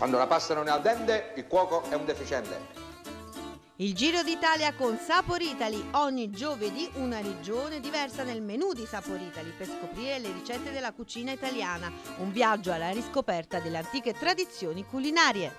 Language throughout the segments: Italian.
Quando la pasta non è al dente, il cuoco è un deficiente. Il Giro d'Italia con Sapor Italy. Ogni giovedì una regione diversa nel menù di Sapor Italy per scoprire le ricette della cucina italiana. Un viaggio alla riscoperta delle antiche tradizioni culinarie.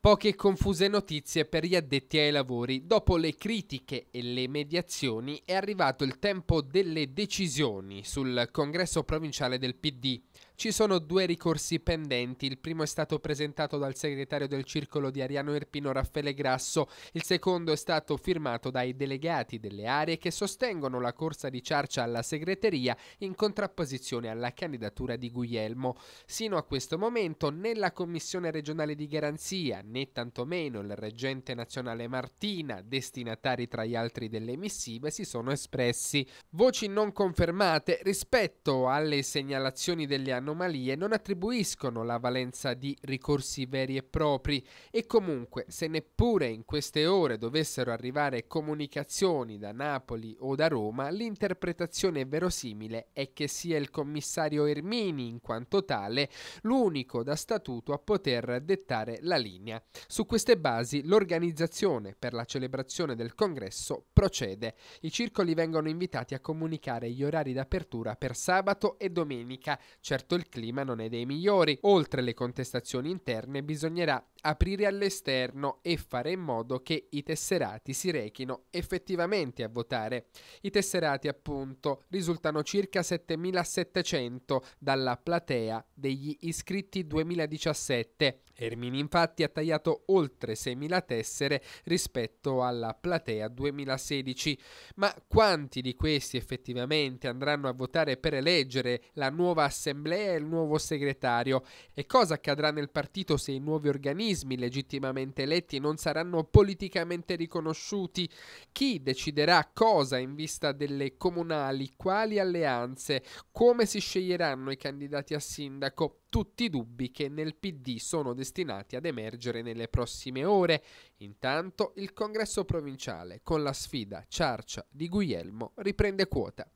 Poche e confuse notizie per gli addetti ai lavori. Dopo le critiche e le mediazioni è arrivato il tempo delle decisioni sul congresso provinciale del PD. Ci sono due ricorsi pendenti, il primo è stato presentato dal segretario del circolo di Ariano Irpino Raffaele Grasso, il secondo è stato firmato dai delegati delle aree che sostengono la corsa di Ciarcia alla segreteria in contrapposizione alla candidatura di Guglielmo. Sino a questo momento né la Commissione regionale di garanzia né tantomeno il reggente nazionale Martina, destinatari tra gli altri delle missive, si sono espressi. Voci non confermate rispetto alle segnalazioni degli anni anomalie non attribuiscono la valenza di ricorsi veri e propri e comunque se neppure in queste ore dovessero arrivare comunicazioni da Napoli o da Roma, l'interpretazione verosimile è che sia il commissario Ermini in quanto tale l'unico da statuto a poter dettare la linea. Su queste basi l'organizzazione per la celebrazione del congresso procede. I circoli vengono invitati a comunicare gli orari d'apertura per sabato e domenica. Certo il clima non è dei migliori. Oltre le contestazioni interne bisognerà aprire all'esterno e fare in modo che i tesserati si rechino effettivamente a votare. I tesserati appunto risultano circa 7700 dalla platea degli iscritti 2017. Ermini infatti ha tagliato oltre 6000 tessere rispetto alla platea 2016, ma quanti di questi effettivamente andranno a votare per eleggere la nuova assemblea e il nuovo segretario e cosa accadrà nel partito se i nuovi organismi organismi legittimamente eletti non saranno politicamente riconosciuti, chi deciderà cosa in vista delle comunali, quali alleanze, come si sceglieranno i candidati a sindaco, tutti i dubbi che nel PD sono destinati ad emergere nelle prossime ore. Intanto il congresso provinciale con la sfida Ciarcia di Guglielmo riprende quota.